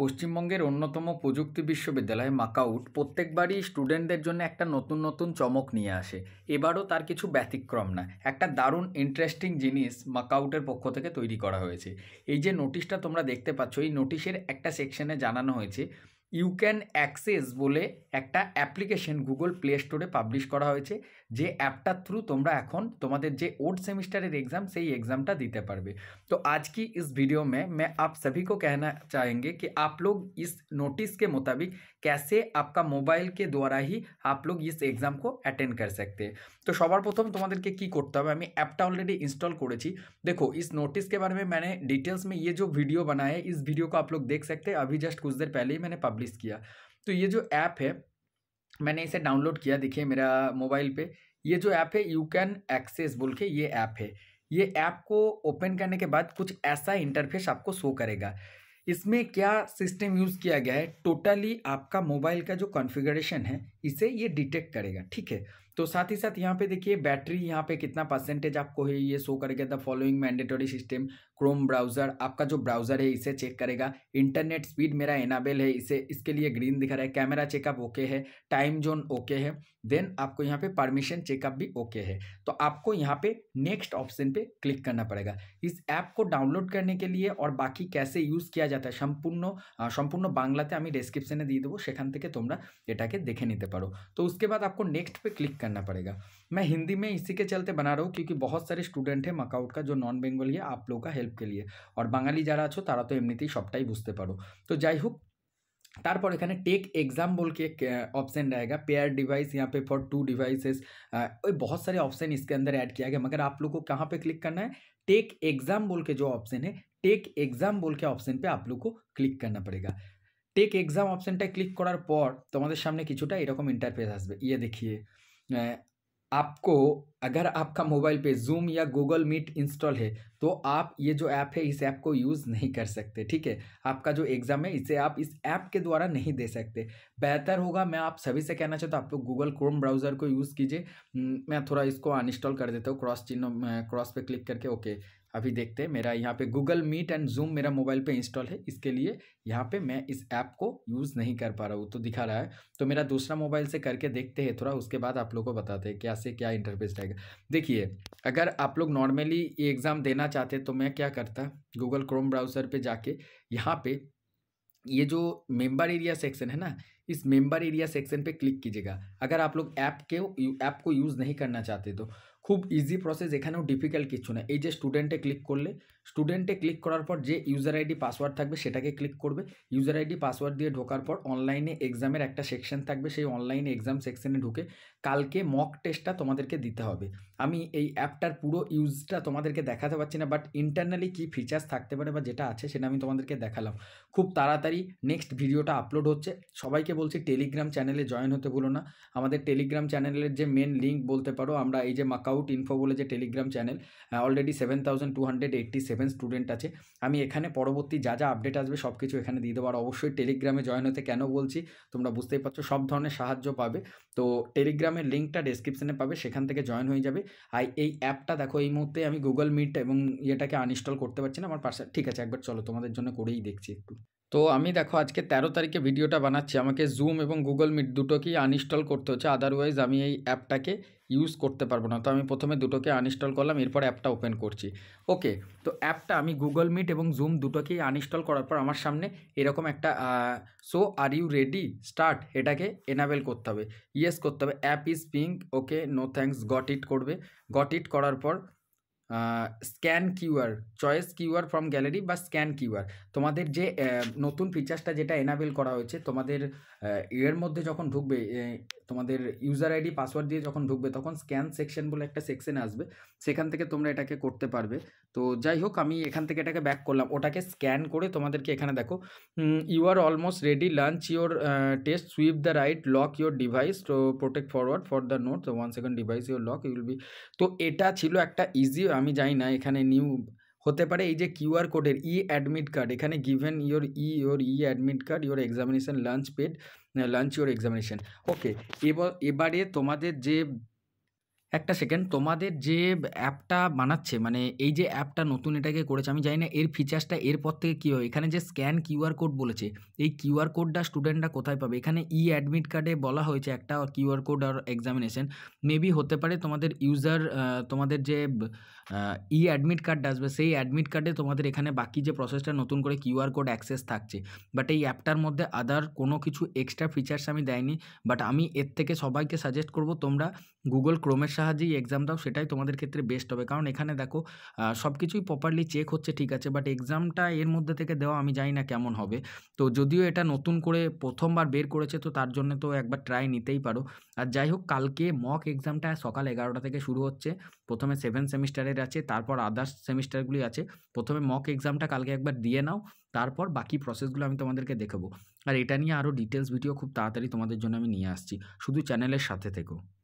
পশ্চিমবঙ্গের অন্যতম প্রযুক্তি বিশ্ববিদ্যালয় মাকাউট প্রত্যেকবারই স্টুডেন্টদের জন্য একটা নতুন নতুন চমক নিয়ে আসে এবারও তার কিছু ব্যতিক্রম না একটা দারুণ ইন্টারেস্টিং জিনিস মাকাউটের পক্ষ থেকে তৈরি করা হয়েছে এই যে নোটিশটা তোমরা দেখতে পাচ্ছ এই নোটিশের একটা সেকশনে জানানো হয়েছে ইউ ক্যান অ্যাক্সেস বলে একটা অ্যাপ্লিকেশন গুগল প্লে স্টোরে পাবলিশ করা হয়েছে যে অ্যাপটার থ্রু তোমরা এখন তোমাদের যে ওড সেমিস্টারের এক্সাম সেই এক্সামটা দিতে পারবে তো আজ কি ইস ভিডিও মে মে আপ সভিকে কেনা চাহেঙ্গে কি আপ লোক ইস নোটিসকে মোতাবিক ক্যাসে আপকা মোবাইলকে দ্বারা হি আপ ইস এক্সাম কো অ্যাটেন্ড কর সকতে তো সবার প্রথম তোমাদেরকে কি করতে হবে আমি অ্যাপটা অলরেডি ইনস্টল করেছি দেখো ইস নোটিসকে বারে মে মানে ডিটেলস মে ইয়ে যো ভিডিও বানায় ইস ভিডিও কো আপ লোক দেখ সকতে আভি জাস্ট কুছ দের পহলেই মানে পাবলিশ पब्लिश किया तो ये जो ऐप है मैंने इसे डाउनलोड किया देखिए मेरा मोबाइल पे ये जो ऐप है यू कैन एक्सेस बोल के ये ऐप है ये ऐप को ओपन करने के बाद कुछ ऐसा इंटरफेस आपको शो करेगा इसमें क्या सिस्टम यूज़ किया गया है टोटली आपका मोबाइल का जो कॉन्फ़िगरेशन है इसे ये डिटेक्ट करेगा ठीक है तो साथ ही साथ यहाँ पे देखिए बैटरी यहाँ पे कितना परसेंटेज आपको है ये शो करेगा the following mandatory system Chrome browser आपका जो ब्राउज़र है इसे चेक करेगा इंटरनेट स्पीड मेरा एनाबेल है इसे इसके लिए ग्रीन दिखा रहा है कैमरा चेकअप ओके है टाइम जोन ओके है देन आपको यहाँ पे परमिशन चेकअप भी ओके है तो आपको यहाँ पे नेक्स्ट ऑप्शन पे क्लिक करना पड़ेगा इस ऐप को डाउनलोड करने के लिए और बाकी कैसे यूज़ किया जाता है सम्पूर्ण सम्पूर्ण বাংলাতে আমি ডেসক্রিপশনে দিয়ে দেবো সেখান থেকে তোমরা এটাকে দেখে নিতে পারো उसके बाद आपको नेक्स्ट पे क्लिक करना करना पड़ेगा मैं हिंदी में इसी के चलते बना रहा हूँ क्योंकि बहुत सारे स्टूडेंट हैं मकाउट का जो नॉन बेंगली है आप लोगों का हेल्प के लिए और बांगाली যারা আছো তারা তো ही सबटाई बुझते पर तो जैक হোক তারপর टेक एग्जाम बोल के एक ऑप्शन रहेगा पेयर डिवाइस यहाँ पे फॉर टू डिवाइसेस बहुत सारे ऑप्शन इसके अंदर ऐड किया गया मगर आप लोग को कहाँ पे क्लिक करना है टेक एग्जाम बोल के जो ऑप्शन है टेक एग्जाम बोल के ऑप्शन पे आप लोग को क्लिक करना पड़ेगा take exam option time click करार पर तुम्हारे तो सामने এরকম ইন্টারফেস इंटरफेस आस देखिए आपको अगर आपका मोबाइल पे जूम या गूगल मीट इंस्टॉल है तो आप ये जो ऐप है इस ऐप को यूज़ नहीं कर सकते ठीक है आपका जो एग्ज़ाम है इसे आप इस ऐप के द्वारा नहीं दे सकते बेहतर होगा मैं आप सभी से कहना चाहता हूँ आप लोग गूगल क्रोम ब्राउज़र को यूज़ कीजिए हम्म, मैं थोड़ा इसको अनइंस्टॉल कर देता हूँ क्रॉस चिन्ह क्रॉस पे क्लिक करके ओके अभी देखते हैं मेरा यहाँ पे गूगल मीट एंड जूम मेरा मोबाइल पे इंस्टॉल है इसके लिए यहाँ पे मैं इस ऐप को यूज़ नहीं कर पा रहा हूँ तो दिखा रहा है तो मेरा दूसरा मोबाइल से करके देखते हैं थोड़ा उसके बाद आप लोग को बताते हैं क्या से क्या इंटरफेस है जाएगा देखिए अगर आप लोग नॉर्मली ये एग्ज़ाम देना चाहते तो मैं क्या करता गूगल क्रोम ब्राउज़र पे जाके यहाँ पे ये जो मेंबर एरिया सेक्शन है ना इस मेंबर एरिया सेक्शन पे क्लिक कीजिएगा अगर आप लोग ऐप के ऐप को यूज़ नहीं करना चाहते तो খুব ইজি প্রসেস এখানেও ডিফিকাল্ট কিছু না এই যে স্টুডেন্টে ক্লিক করলে স্টুডেন্টে ক্লিক করার পর যে ইউজার আইডি পাসওয়ার্ড থাকবে সেটাকে ক্লিক করবে ইউজার আইডি পাসওয়ার্ড দিয়ে ঢোকার পর অনলাইনে এক্সামের একটা সেকশন থাকবে সেই অনলাইনে এক্সাম সেকশনে ঢুকে কালকে মক টেস্টটা তোমাদেরকে দিতে হবে আমি এই অ্যাপটার পুরো ইউজটা তোমাদেরকে দেখাতে পারছি না বাট ইন্টারনালি কী ফিচার্স থাকতে পারে বা যেটা আছে সেটা আমি তোমাদেরকে দেখালাম খুব তাড়াতাড়ি নেক্সট ভিডিওটা আপলোড হচ্ছে সবাইকে বলছি টেলিগ্রাম চ্যানেলে জয়েন হতে ভুলো না আমাদের টেলিগ্রাম চ্যানেলের যে মেন লিঙ্ক বলতে পারো আমরা এই যে মাকাউ স্কাউট ইনফো বলে যে Telegram channel already seven thousand two hundred eighty seven student আছে আমি এখানে পরবর্তী যা যা আপডেট আসবে সব কিছু এখানে দিয়ে দেবো আর অবশ্যই টেলিগ্রামে জয়েন হতে কেন বলছি তোমরা বুঝতেই পারছো সব ধরনের সাহায্য পাবে তো টেলিগ্রামের লিঙ্কটা ডেসক্রিপশানে পাবে সেখান থেকে জয়েন হয়ে যাবে আর এই অ্যাপটা দেখো এই মুহূর্তে আমি গুগল মিট এবং ইয়েটাকে আনইনস্টল করতে পারছি না আমার পার্সে ঠিক আছে একবার চলো তোমাদের জন্য করেই দেখছি একটু তো আমি দেখো আজকে ১৩ তারিখে ভিডিওটা বানাচ্ছি আমাকে জুম এবং গুগল মিট দুটোকেই আনইনস্টল করতে হচ্ছে আদারওয়াইজ আমি এই অ্যাপটাকে ইউজ করতে পারবো না তো আমি প্রথমে দুটোকে আনইনস্টল করলাম এরপর অ্যাপটা ওপেন করছি ওকে তো অ্যাপটা আমি গুগল মিট এবং জুম দুটোকেই আনইনস্টল করার পর আমার সামনে এরকম একটা so are you ready start এটাকে এনাবেল করতে হবে ইয়েস করতে হবে app is pink okay no thanks got it করবে গট ইট করার পর scan QR choice QR from gallery বা স্ক্যান কিউআর তোমাদের যে নতুন ফিচার্সটা যেটা এনাবেল করা হয়েছে তোমাদের এর মধ্যে যখন ঢুকবে তোমাদের ইউজার আইডি পাসওয়ার্ড দিয়ে যখন ঢুকবে তখন স্ক্যান সেকশন বলে একটা সেকশন আসবে সেখান থেকে তোমরা এটাকে করতে পারবে তো যাই হোক আমি এখান থেকে এটাকে ব্যাক করলাম ওটাকে স্ক্যান করে তোমাদেরকে এখানে দেখো you are almost ready launch your test sweep the right lock your device to protect forward for the note one second device your lock you'll be তো এটা ছিল একটা ইজি আমি জানি না এখানে নিউ হতে পারে এই যে কিউআর কোডের ই অ্যাডমিট কার্ড এখানে given your E your E admit card your examination launch paid launch your examination okay এবার এবারে তোমাদের যে একটা সেকেন্ড তোমাদের যে অ্যাপটা বানাচ্ছে মানে এই যে অ্যাপটা নতুন এটাকে করেছে আমি জানি না এর ফিচার্সটা এরপর থেকে কী হবে এখানে যে স্ক্যান কিউআর কোড বলেছে এই কিউআর কোডটা স্টুডেন্টরা কোথায় পাবে এখানে ই অ্যাডমিট কার্ডে বলা হয়েছে একটা কিউআর কোড আর এক্সামিনেশন মেবি হতে পারে তোমাদের ইউজার তোমাদের যে ই অ্যাডমিট কার্ডটা আসবে সেই অ্যাডমিট কার্ডে তোমাদের এখানে বাকি যে প্রসেসটা নতুন করে কিউআর কোড অ্যাক্সেস থাকছে বাট এই অ্যাপটার মধ্যে আদার কোনো কিছু এক্সট্রা ফিচার্স আমি দেয়নি বাট আমি এর থেকে সবাইকে সাজেস্ট করব তোমরা গুগল ক্রোমের সাহায্যেই এক্সাম দাও সেটাই তোমাদের ক্ষেত্রে বেস্ট হবে কারণ এখানে দেখো সব কিছুই প্রপারলি চেক হচ্ছে ঠিক আছে বাট এক্সামটা এর মধ্যে থেকে দেওয়া আমি জানি না কেমন হবে তো যদিও এটা নতুন করে প্রথমবার বের করেছে তো তার জন্য তো একবার ট্রাই নিতেই পারো আর যাই হোক কালকে মক এক্সামটা সকাল এগারোটা থেকে শুরু হচ্ছে প্রথমে সেভেন সেমিস্টারের আছে তারপর আদার্স সেমিস্টারগুলি আছে প্রথমে মক এক্সামটা কালকে একবার দিয়ে নাও তারপর বাকি প্রসেসগুলো আমি তোমাদেরকে দেখাবো আর এটা নিয়ে আরও ডিটেলস ভিডিও খুব তাড়াতাড়ি তোমাদের জন্য আমি নিয়ে আসছি শুধু চ্যানেলের সাথে থেকেও